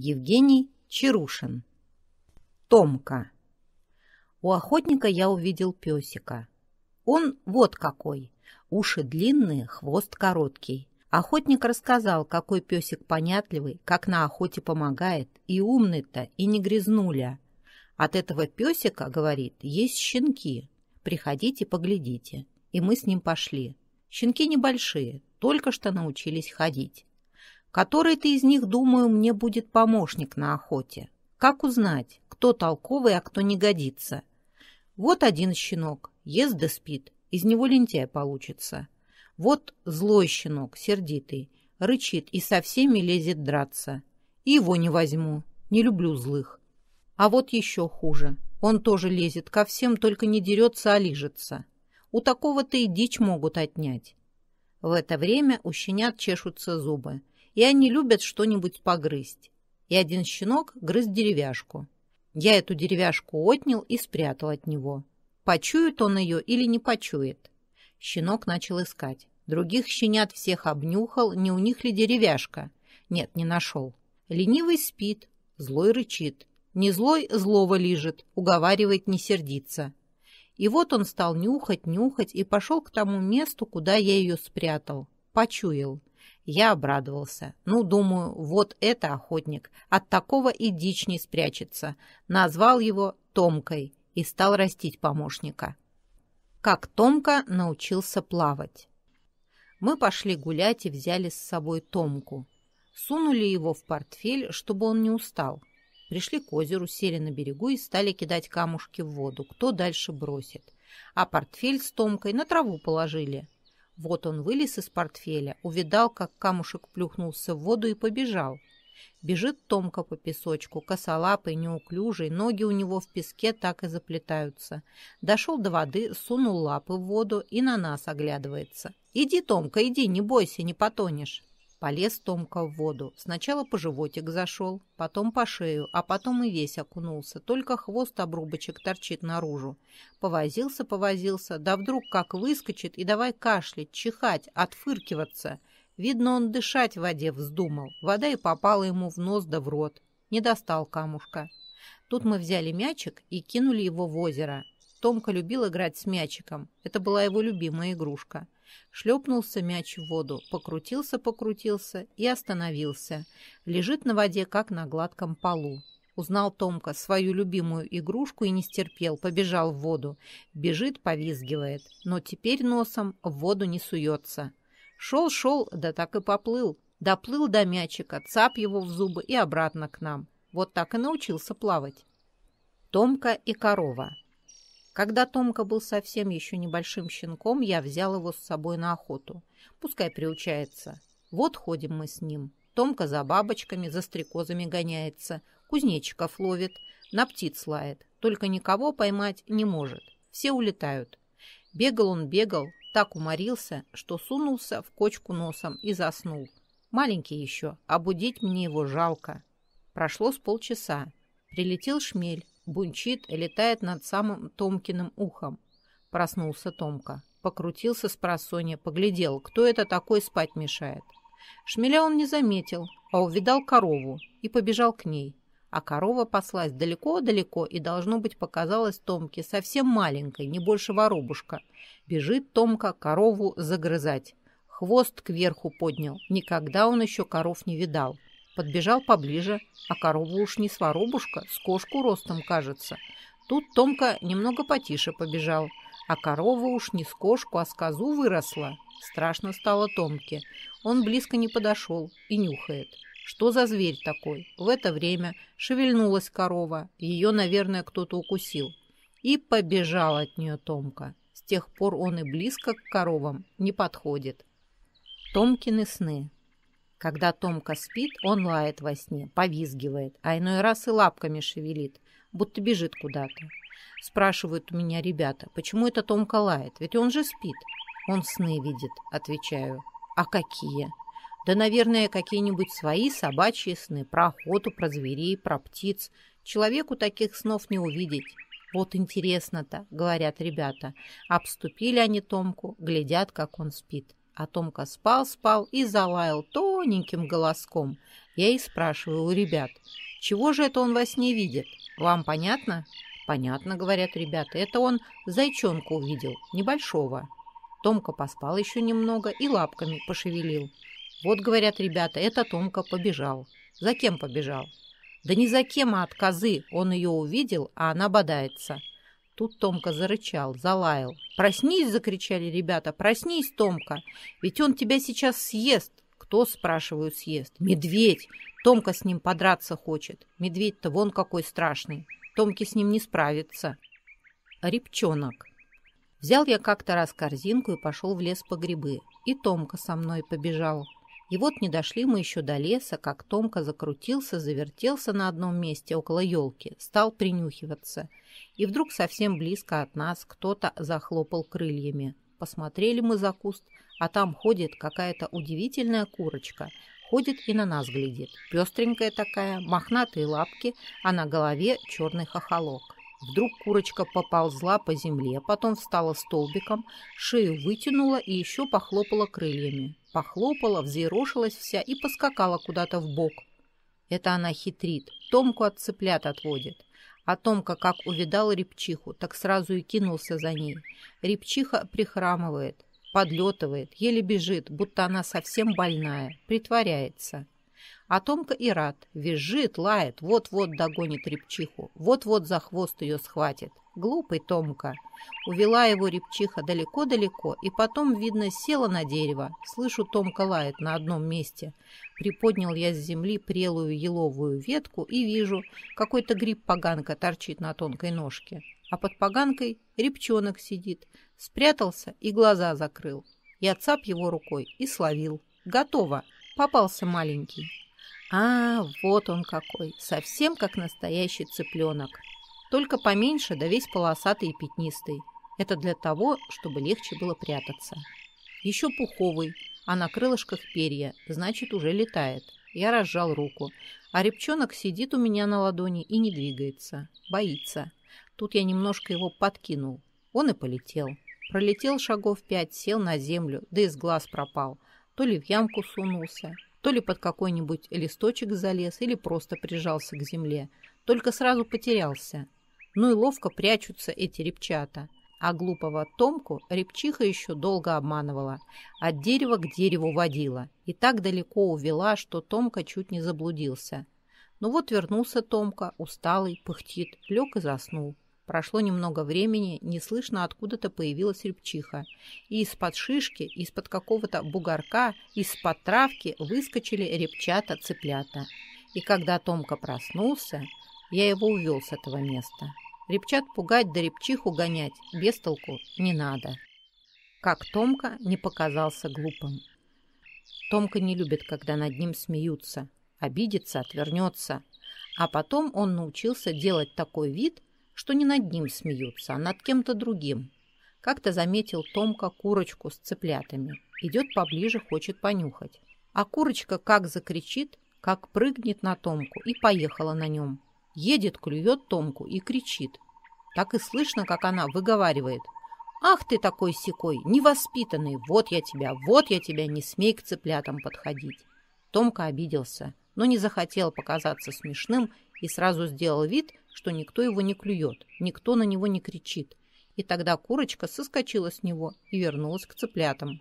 Евгений Чарушин. Томка. У охотника я увидел песика. Он вот какой. Уши длинные, хвост короткий. Охотник рассказал, какой песик понятливый, как на охоте помогает, и умный-то, и не грязнуля. От этого песика, говорит, есть щенки. Приходите, поглядите. И мы с ним пошли. Щенки небольшие, только что научились ходить. Который-то из них, думаю, мне будет помощник на охоте. Как узнать, кто толковый, а кто не годится? Вот один щенок, ест да спит, из него лентяй получится. Вот злой щенок, сердитый, рычит и со всеми лезет драться. И его не возьму, не люблю злых. А вот еще хуже. Он тоже лезет ко всем, только не дерется, а лижется. У такого-то и дичь могут отнять. В это время у щенят чешутся зубы, и они любят что-нибудь погрызть. И один щенок грыз деревяшку. Я эту деревяшку отнял и спрятал от него. Почует он ее или не почует? Щенок начал искать. Других щенят всех обнюхал, не у них ли деревяшка? Нет, не нашел. Ленивый спит, злой рычит. Не злой злого лижет, уговаривает не сердиться. И вот он стал нюхать, нюхать и пошел к тому месту, куда я ее спрятал. Почуял. Я обрадовался. Ну, думаю, вот это охотник. От такого и дичь не спрячется. Назвал его Томкой и стал растить помощника. Как Томка научился плавать. Мы пошли гулять и взяли с собой Томку. Сунули его в портфель, чтобы он не устал. Пришли к озеру, сели на берегу и стали кидать камушки в воду, кто дальше бросит. А портфель с Томкой на траву положили. Вот он вылез из портфеля, увидал, как камушек плюхнулся в воду и побежал. Бежит Томка по песочку, косолапый, неуклюжий, ноги у него в песке так и заплетаются. Дошел до воды, сунул лапы в воду и на нас оглядывается. «Иди, Томка, иди, не бойся, не потонешь». Полез Томка в воду. Сначала по животик зашел, потом по шею, а потом и весь окунулся. Только хвост обрубочек торчит наружу. Повозился, повозился, да вдруг как выскочит и давай кашлять, чихать, отфыркиваться. Видно, он дышать в воде вздумал. Вода и попала ему в нос да в рот. Не достал камушка. Тут мы взяли мячик и кинули его в озеро. Томка любил играть с мячиком. Это была его любимая игрушка. Шлепнулся мяч в воду, покрутился-покрутился и остановился. Лежит на воде, как на гладком полу. Узнал Томка свою любимую игрушку и не стерпел, побежал в воду. Бежит, повизгивает, но теперь носом в воду не суется. Шел-шел, да так и поплыл. Доплыл до мячика, цап его в зубы и обратно к нам. Вот так и научился плавать. Томка и корова. Когда Томка был совсем еще небольшим щенком, я взял его с собой на охоту. Пускай приучается. Вот ходим мы с ним. Томка за бабочками, за стрекозами гоняется, кузнечиков ловит, на птиц лает, только никого поймать не может. Все улетают. Бегал он, бегал, так уморился, что сунулся в кочку носом и заснул. Маленький еще, а будить мне его жалко. Прошло с полчаса. Прилетел шмель, Бунчит и летает над самым Томкиным ухом. Проснулся Томка. Покрутился с просонья, поглядел, кто это такой спать мешает. Шмеля он не заметил, а увидал корову и побежал к ней. А корова паслась далеко-далеко и, должно быть, показалась Томке совсем маленькой, не больше воробушка. Бежит Томка корову загрызать. Хвост кверху поднял. Никогда он еще коров не видал. Подбежал поближе, а корову уж не своробушка, с кошку ростом кажется. Тут Томка немного потише побежал, а корова уж не с кошку, а с козу выросла. Страшно стало Томке. Он близко не подошел и нюхает. Что за зверь такой? В это время шевельнулась корова, ее, наверное, кто-то укусил. И побежал от нее Томка. С тех пор он и близко к коровам не подходит. Томкины сны. Когда Томка спит, он лает во сне, повизгивает, а иной раз и лапками шевелит, будто бежит куда-то. Спрашивают у меня ребята, почему это Томка лает, ведь он же спит. Он сны видит, отвечаю. А какие? Да, наверное, какие-нибудь свои собачьи сны, про охоту, про зверей, про птиц. Человеку таких снов не увидеть. Вот интересно-то, говорят ребята. Обступили они Томку, глядят, как он спит. А Томка спал-спал и залаял тоненьким голоском. Я и спрашиваю у ребят, чего же это он во сне видит? Вам понятно? Понятно, говорят ребята, это он зайчонку увидел, небольшого. Томка поспал еще немного и лапками пошевелил. Вот, говорят ребята, это Томка побежал. За кем побежал? Да не за кем, а от козы. Он ее увидел, а она бодается. Тут Томка зарычал, залаял. «Проснись!» — закричали ребята. «Проснись, Томка! Ведь он тебя сейчас съест!» «Кто, спрашиваю, съест?» «Медведь! Томка с ним подраться хочет! Медведь-то вон какой страшный! Томке с ним не справится!» Репчонок. Взял я как-то раз корзинку и пошел в лес по грибы. И Томка со мной побежал. И вот не дошли мы еще до леса, как Томка закрутился, завертелся на одном месте около елки, стал принюхиваться. И вдруг совсем близко от нас кто-то захлопал крыльями. Посмотрели мы за куст, а там ходит какая-то удивительная курочка. Ходит и на нас глядит. Пестренькая такая, мохнатые лапки, а на голове черный хохолок. Вдруг курочка поползла по земле, потом встала столбиком, шею вытянула и еще похлопала крыльями. Похлопала, взъерошилась вся и поскакала куда-то в бок. Это она хитрит, Томку от цыплят отводит. А Томка как увидал репчиху, так сразу и кинулся за ней. Репчиха прихрамывает, подлетывает, еле бежит, будто она совсем больная, притворяется. А Томка и рад. Визжит, лает, вот-вот догонит репчиху, вот-вот за хвост ее схватит. Глупый Томка. Увела его репчиха далеко-далеко, и потом, видно, села на дерево. Слышу, Томка лает на одном месте. Приподнял я с земли прелую еловую ветку и вижу, какой-то гриб-поганка торчит на тонкой ножке. А под поганкой репчонок сидит. Спрятался и глаза закрыл. Я цап его рукой и словил. Готово. Попался маленький. А, вот он какой, совсем как настоящий цыпленок. Только поменьше, да весь полосатый и пятнистый. Это для того, чтобы легче было прятаться. Еще пуховый, а на крылышках перья, значит, уже летает. Я разжал руку. А репчонок сидит у меня на ладони и не двигается. Боится. Тут я немножко его подкинул. Он и полетел. Пролетел шагов пять, сел на землю, да из глаз пропал. То ли в ямку сунулся, то ли под какой-нибудь листочек залез, или просто прижался к земле. Только сразу потерялся. Ну и ловко прячутся эти репчата. А глупого Томку репчиха еще долго обманывала. От дерева к дереву водила. И так далеко увела, что Томка чуть не заблудился. Ну вот вернулся Томка, усталый, пыхтит, лег и заснул. Прошло немного времени, неслышно откуда-то появилась репчиха. И из-под шишки, из-под какого-то бугорка, из-под травки выскочили репчата-цыплята. И когда Томка проснулся, я его увел с этого места. Репчат пугать да репчиху гонять без толку не надо. Как Томка не показался глупым. Томка не любит, когда над ним смеются. Обидится, отвернется. А потом он научился делать такой вид – что не над ним смеются, а над кем-то другим. Как-то заметил Томка курочку с цыплятами. Идет поближе, хочет понюхать. А курочка как закричит, как прыгнет на Томку и поехала на нем. Едет, клюет Томку и кричит. Так и слышно, как она выговаривает. «Ах ты такой сикой, невоспитанный! Вот я тебя, вот я тебя, не смей к цыплятам подходить!» Томка обиделся, но не захотел показаться смешным и сразу сделал вид, что никто его не клюет, никто на него не кричит. И тогда курочка соскочила с него и вернулась к цыплятам.